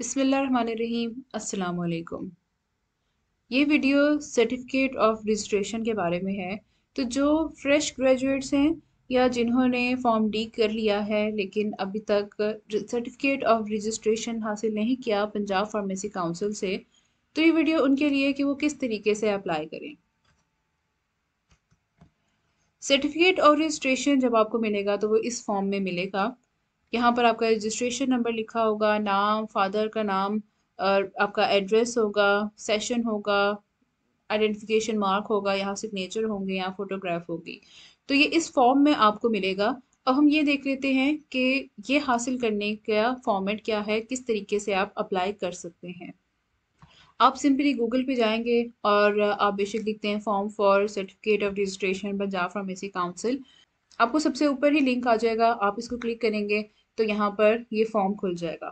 बिसमीम अल्लाम ये वीडियो सर्टिफिकेट ऑफ रजिस्ट्रेशन के बारे में है तो जो फ्रेश ग्रेजुएट्स हैं या जिन्होंने फॉर्म डी कर लिया है लेकिन अभी तक सर्टिफिकेट ऑफ रजिस्ट्रेशन हासिल नहीं किया पंजाब फार्मेसी काउंसिल से तो ये वीडियो उनके लिए कि वो किस तरीके से अप्लाई करें सर्टिफिकेट ऑफ रजिस्ट्रेशन जब आपको मिलेगा तो वो इस फॉर्म में मिलेगा यहाँ पर आपका रजिस्ट्रेशन नंबर लिखा होगा नाम फादर का नाम और आपका एड्रेस होगा सेशन होगा आइडेंटिफिकेशन मार्क होगा यहाँ सिग्नेचर होंगे यहाँ फोटोग्राफ होगी तो ये इस फॉर्म में आपको मिलेगा अब हम ये देख लेते हैं कि ये हासिल करने का फॉर्मेट क्या है किस तरीके से आप अप्लाई कर सकते हैं आप सिंपली गूगल पे जाएंगे और आप बेशक लिखते हैं form for certificate of registration Punjab pharmacy council आपको सबसे ऊपर ही लिंक आ जाएगा आप इसको क्लिक करेंगे तो यहाँ पर ये फॉर्म खुल जाएगा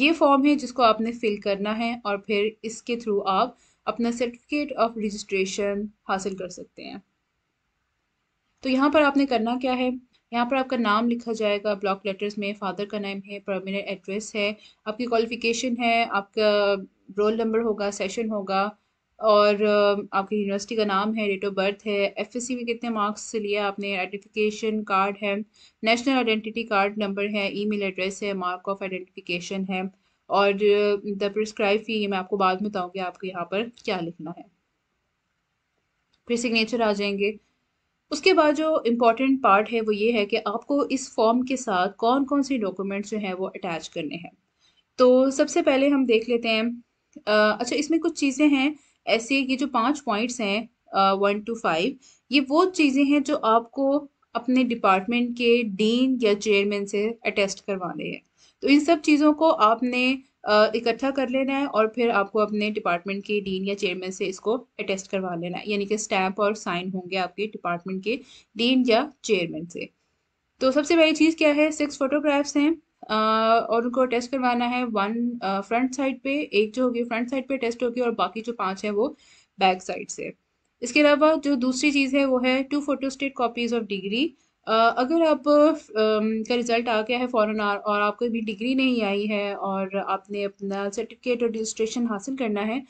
ये फॉर्म है जिसको आपने फिल करना है और फिर इसके थ्रू आप अपना सर्टिफिकेट ऑफ रजिस्ट्रेशन हासिल कर सकते हैं तो यहाँ पर आपने करना क्या है यहाँ पर आपका नाम लिखा जाएगा ब्लॉक लेटर्स में फादर का नाम है परमानेंट एड्रेस है आपकी क्वालिफिकेशन है आपका रोल नंबर होगा सेशन होगा और आपकी यूनिवर्सिटी का नाम है, डेट ऑफ बर्थ है, एफ में कितने मार्क्स से लिया आपने, आइडेंटिफिकेशन कार्ड है, नेशनल आइडेंटिटी कार्ड नंबर है, ईमेल एड्रेस है, मार्क ऑफ आइडेंटिफिकेशन है और द प्रिस्क्राइब फी ये मैं आपको बाद में बताऊँगी आपको यहाँ पर क्या लिखना है। फिर सिग्नेचर आ जाएंगे उसके बाद जो इम्पोर्टेंट पार्ट है वो ये है कि आपको इस फॉर्म के साथ कौन-कौन से डॉक्यूमेंट्स जो हैं वो अटैच करने हैं। तो सबसे पहले हम देख लेते हैं अच्छा इसमें कुछ चीज़ें हैं ऐसे ये जो पांच पॉइंट्स हैं वन टू फाइव ये वो चीज़ें हैं जो आपको अपने डिपार्टमेंट के डीन या चेयरमैन से अटेस्ट करवाने हैं तो इन सब चीज़ों को आपने इकट्ठा कर लेना है और फिर आपको अपने डिपार्टमेंट के डीन या चेयरमैन से इसको अटेस्ट करवा लेना है यानी कि स्टैंप और साइन होंगे आपके डिपार्टमेंट के डीन या चेयरमैन से तो सबसे पहली चीज़ क्या है सिक्स फोटोग्राफ्स हैं और उनको टेस्ट करवाना है वन फ्रंट साइड पे एक जो होगी फ्रंट साइड पे टेस्ट होगी और बाकी जो पांच है वो बैक साइड से इसके अलावा जो दूसरी चीज़ है वो है two photostat copies of degree अगर आप का रिज़ल्ट आ गया है आर और आपको भी डिग्री नहीं आई है और आपने अपना सर्टिफिकेट और रजिस्ट्रेशन हासिल करना है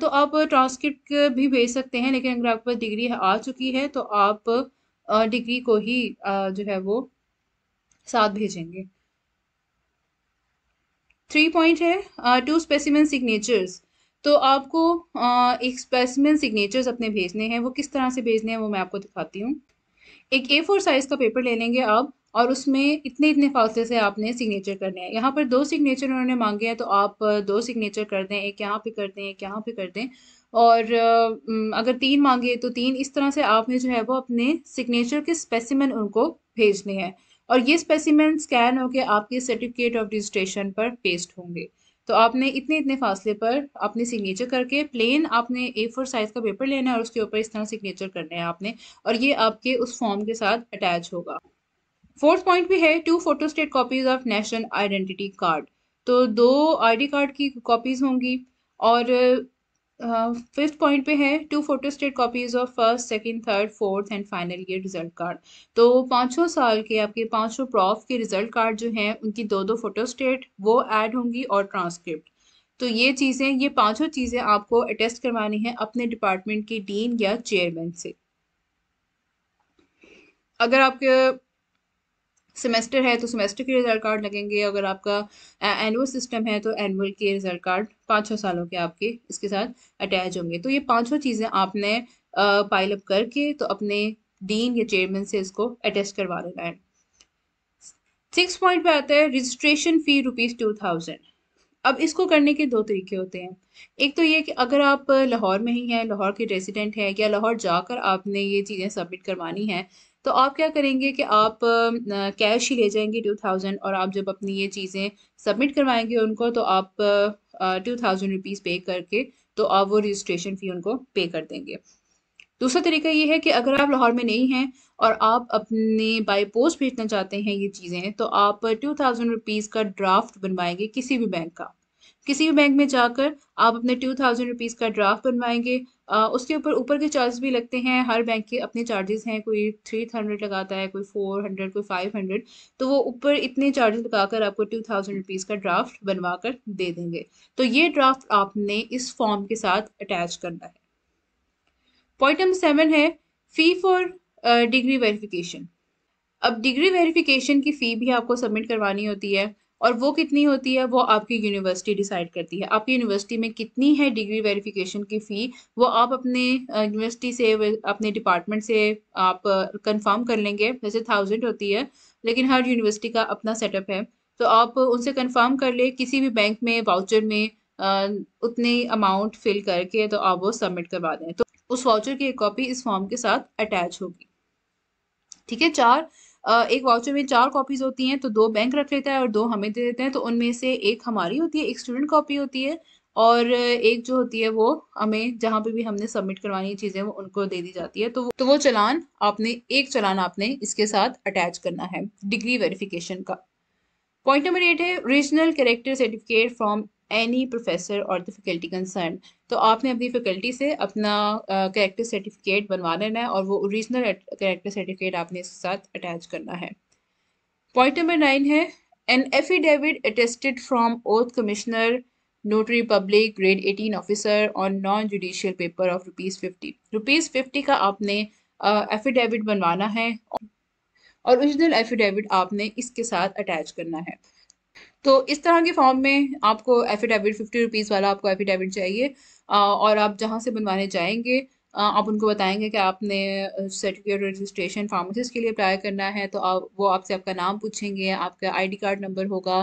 तो आप ट्रांसक्रिप्ट भी भेज सकते हैं लेकिन अगर आपके पास डिग्री आ चुकी है तो आप डिग्री को ही जो है वो साथ भेजेंगे थ्री पॉइंट है टू स्पेसिमेंट सिग्नेचर्स तो आपको uh, एक स्पेसिमेंट सिग्नेचर्स अपने भेजने हैं वो किस तरह से भेजने हैं वो मैं आपको दिखाती हूँ एक ए फोर साइज़ का पेपर ले लेंगे आप और उसमें इतने इतने फासले से आपने सिग्नेचर करने हैं यहाँ पर दो सिग्नेचर उन्होंने मांगे हैं तो आप uh, दो सिग्नेचर कर दें एक यहाँ पे कर दें एक यहाँ पे कर दें और uh, अगर तीन मांगे तो तीन इस तरह से आपने जो है वो अपने सिग्नेचर के स्पेसिमेंट उनको भेजने हैं और ये स्पेसिमेंट स्कैन होकर आपके सर्टिफिकेट ऑफ रजिस्ट्रेशन पर पेस्ट होंगे तो आपने इतने इतने फासले पर अपनी सिग्नेचर करके प्लेन आपने ए फोर साइज का पेपर लेना है और उसके ऊपर इस तरह सिग्नेचर करना है आपने और ये आपके उस फॉर्म के साथ अटैच होगा फोर्थ पॉइंट भी है two photostat copies of national identity card तो दो आईडी कार्ड की कॉपीज होंगी और फिफ्थ uh, पॉइंट पे है two photostat copies of first second third fourth and final year result card तो पाँचों साल के आपके पाँचों प्रॉफ के रिजल्ट कार्ड जो हैं उनकी दो दो फोटो स्टेट वो ऐड होंगी और ट्रांसक्रिप्ट तो ये चीज़ें ये पाँचों चीज़ें आपको अटेस्ट करवानी है अपने डिपार्टमेंट के डीन या चेयरमैन से अगर आपके सेमेस्टर है तो सेमेस्टर के रिजल्ट कार्ड लगेंगे अगर आपका एनुअल सिस्टम है तो एनुअल के रिजल्ट कार्ड पाँच छः सालों के आपके इसके साथ अटैच होंगे तो ये पाँचों चीज़ें आपने पाइल अप करके तो अपने डीन या चेयरमैन से इसको अटेस्ट करवा लेना है सिक्स पॉइंट पे आता है registration fee rupees two thousand अब इसको करने के दो तरीके होते हैं एक तो ये कि अगर आप लाहौर में ही हैं लाहौर के रेजिडेंट हैं या लाहौर जाकर आपने ये चीज़ें सबमिट करवानी हैं तो आप क्या करेंगे कि आप कैश ही ले जाएंगे टू थाउजेंड और आप जब अपनी ये चीज़ें सबमिट करवाएंगे उनको तो आप टू थाउजेंड रुपीज़ पे करके तो आप वो रजिस्ट्रेशन फ़ी उनको पे कर देंगे दूसरा तरीका ये है कि अगर आप लाहौर में नहीं हैं और आप अपने बाई पोस्ट भेजना चाहते हैं ये चीज़ें तो आप टू थाउजेंड रुपीज़ का ड्राफ्ट बनवाएंगे किसी भी बैंक का किसी भी बैंक में जाकर आप अपने टू थाउजेंड रुपीज़ का ड्राफ्ट बनवाएंगे उसके ऊपर ऊपर के चार्ज भी लगते हैं हर बैंक के अपने चार्जेस हैं कोई थ्री हंड्रेड लगाता है कोई फोर हंड्रेड कोई फाइव हंड्रेड तो वो ऊपर इतने चार्जेस लगाकर आपको टू थाउजेंड रुपीज़ का ड्राफ्ट बनवा कर दे देंगे तो ये ड्राफ्ट आपने इस फॉर्म के साथ अटैच करना है पॉइंट नंबर सेवन है फ़ी फॉर डिग्री वेरिफिकेशन अब डिग्री वेरिफिकेशन की फ़ी भी आपको सबमिट करवानी होती है और वो कितनी होती है वो आपकी यूनिवर्सिटी डिसाइड करती है आपकी यूनिवर्सिटी में कितनी है डिग्री वेरिफिकेशन की फ़ी वो आप अपने यूनिवर्सिटी से अपने डिपार्टमेंट से आप कंफर्म कर लेंगे जैसे थाउजेंड होती है लेकिन हर यूनिवर्सिटी का अपना सेटअप है तो आप उनसे कंफर्म कर ले किसी भी बैंक में वाउचर में उतनी अमाउंट फिल करके तो आप वो सबमिट करवा दें तो उस वाउचर की एक कॉपी इस फॉर्म के साथ अटैच होगी ठीक है चार एक वाउचर में चार कॉपीज़ होती हैं तो दो बैंक रख लेता है और दो हमें दे देते हैं तो उनमें से एक हमारी होती है एक स्टूडेंट कॉपी होती है और एक जो होती है वो हमें जहाँ पे भी हमने सबमिट करवानी चीज़ें वो उनको दे दी जाती है तो तो वो चलान आपने एक चलान आपने इसके साथ अटैच करना है डिग्री वेरिफिकेशन का पॉइंट नंबर एट है regional character certificate from any professor or the faculty concern तो आपने अपनी फैकल्टी से अपना करेक्टर सर्टिफिकेट बनवा लेना है और वो ओरिजिनल करेक्टर सर्टिफिकेट आपने इसके साथ अटैच करना है पॉइंट नंबर नाइन है an affidavit attested from oath commissioner notary public grade eighteen officer on non judicial paper of rupees fifty rupees fifty का आपने एफिडेविट बनवाना है और ओरिजिनल एफिडेविट आपने इसके साथ अटैच करना है तो इस तरह के फॉर्म में आपको एफिडेविट फिफ्टी रुपीज़ वाला आपको एफिडेविट चाहिए और आप जहाँ से बनवाने जाएंगे आप उनको बताएंगे कि आपने सर्टिफिकेट रजिस्ट्रेशन फार्मासिस्ट के लिए अप्लाई करना है तो आप वो आपसे आपका नाम पूछेंगे आपका आईडी कार्ड नंबर होगा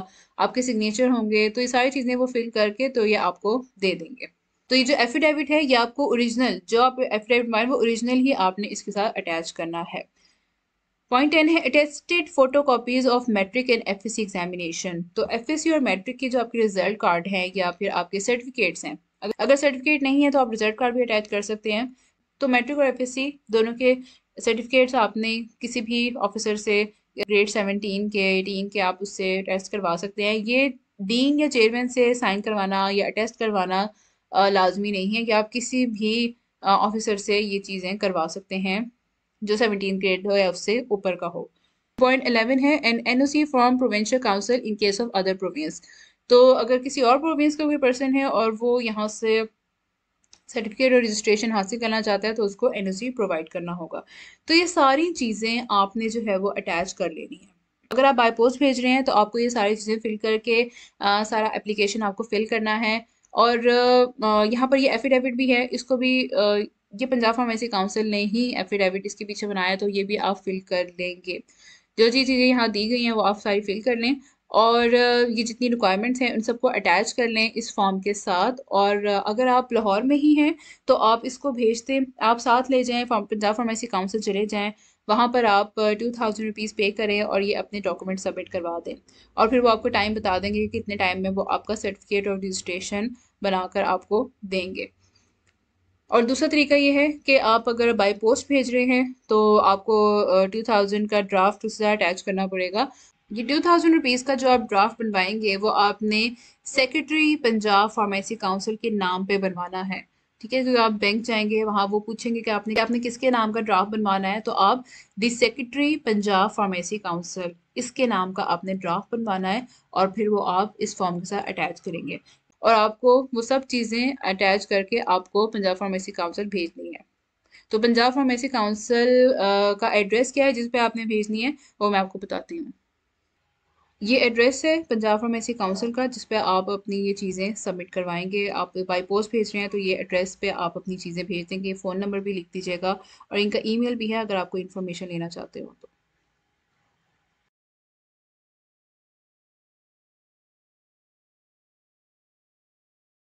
आपके सिग्नेचर होंगे तो ये सारी चीज़ें वो फिल करके तो ये आपको दे देंगे तो ये जो एफिडेविट है ये आपको ओरिजिनल जो आप एफिडेविट मारे वो ओरिजिनल ही आपने इसके साथ अटैच करना है पॉइंट टेन है attested photo copies of matric and F S C examination तो एफ एस सी और मैट्रिक के जो आपके रिजल्ट कार्ड हैं या फिर आपके सर्टिफिकेट्स हैं अगर सर्टिफिकेट नहीं है तो आप रिजल्ट कार्ड भी अटैच कर सकते हैं तो मेट्रिक और एफ एस सी दोनों के सर्टिफिकेट्स आपने किसी भी ऑफिसर से ग्रेड सेवनटीन के एटीन के आप उससे टेस्ट करवा सकते हैं ये डीन या चेयरमैन से साइन करवाना या अटेस्ट करवाना लाजमी नहीं है कि आप किसी भी ऑफिसर से ये चीज़ें करवा सकते हैं जो सेवनटीन ग्रेड हो या उससे ऊपर का हो पॉइंट अलेवन है an N O C from provincial council in case of other province तो अगर किसी और प्रोविंस का कोई पर्सन है और वो यहाँ से सर्टिफिकेट और रजिस्ट्रेशन हासिल करना चाहता है तो उसको एन ओ सी प्रोवाइड करना होगा तो ये सारी चीज़ें आपने जो है वो अटैच कर लेनी है अगर आप बाई पोस्ट भेज रहे हैं तो आपको ये सारी चीज़ें फिल करके आ, सारा एप्लीकेशन आपको फिल करना है और यहाँ पर ये एफिडेविट भी है इसको भी आ, ये पंजाब फार्मेसी काउंसिल ने ही एफिडेविट इसके पीछे बनाया तो ये भी आप फिल कर लेंगे जो जी चीज़ें यहाँ दी गई हैं वो आप सारी फिल कर लें और ये जितनी रिक्वायरमेंट्स हैं उन सबको अटैच कर लें इस फॉर्म के साथ और अगर आप लाहौर में ही हैं तो आप इसको भेज दें आप साथ ले जाएं पंजाब फार्मेसी काउंसिल चले जाएं वहाँ पर आप टू थाउजेंड रुपीज़ पे करें और ये अपने डॉक्यूमेंट सबमिट करवा दें और फिर वो आपको टाइम बता देंगे कि कितने टाइम में वो आपका सर्टिफिकेट और रजिस्ट्रेशन बनाकर आपको देंगे और दूसरा तरीका ये है कि आप अगर बाय पोस्ट भेज रहे हैं तो आपको टू थाउजेंड का ड्राफ्ट उससे अटैच करना पड़ेगा ये टू थाउजेंड रुपीज़ का जो आप ड्राफ्ट बनवाएंगे वो आपने सेक्रेटरी पंजाब फार्मेसी काउंसिल के नाम पे बनवाना है ठीक है क्योंकि आप बैंक जाएंगे वहाँ वो पूछेंगे कि आपने कि आपने किसके नाम का ड्राफ्ट बनवाना है तो आप the secretary Punjab pharmacy council इसके नाम का आपने ड्राफ्ट बनवाना है और फिर वो आप इस फॉर्म के साथ अटैच करेंगे और आपको वो सब चीज़ें अटैच करके आपको पंजाब फार्मेसी काउंसिल भेजनी है तो पंजाब फार्मेसी काउंसिल का एड्रेस क्या है जिस पे आपने भेजनी है वो मैं आपको बताती हूँ ये एड्रेस है पंजाब फार्मेसी काउंसिल का जिस पे आप अपनी ये चीज़ें सबमिट करवाएंगे आप बाई पोस्ट भेज रहे हैं तो ये एड्रेस पे आप अपनी चीज़ें भेज देंगे फ़ोन नंबर भी लिख दीजिएगा और इनका ईमेल भी है अगर आपको इन्फॉर्मेशन लेना चाहते हो तो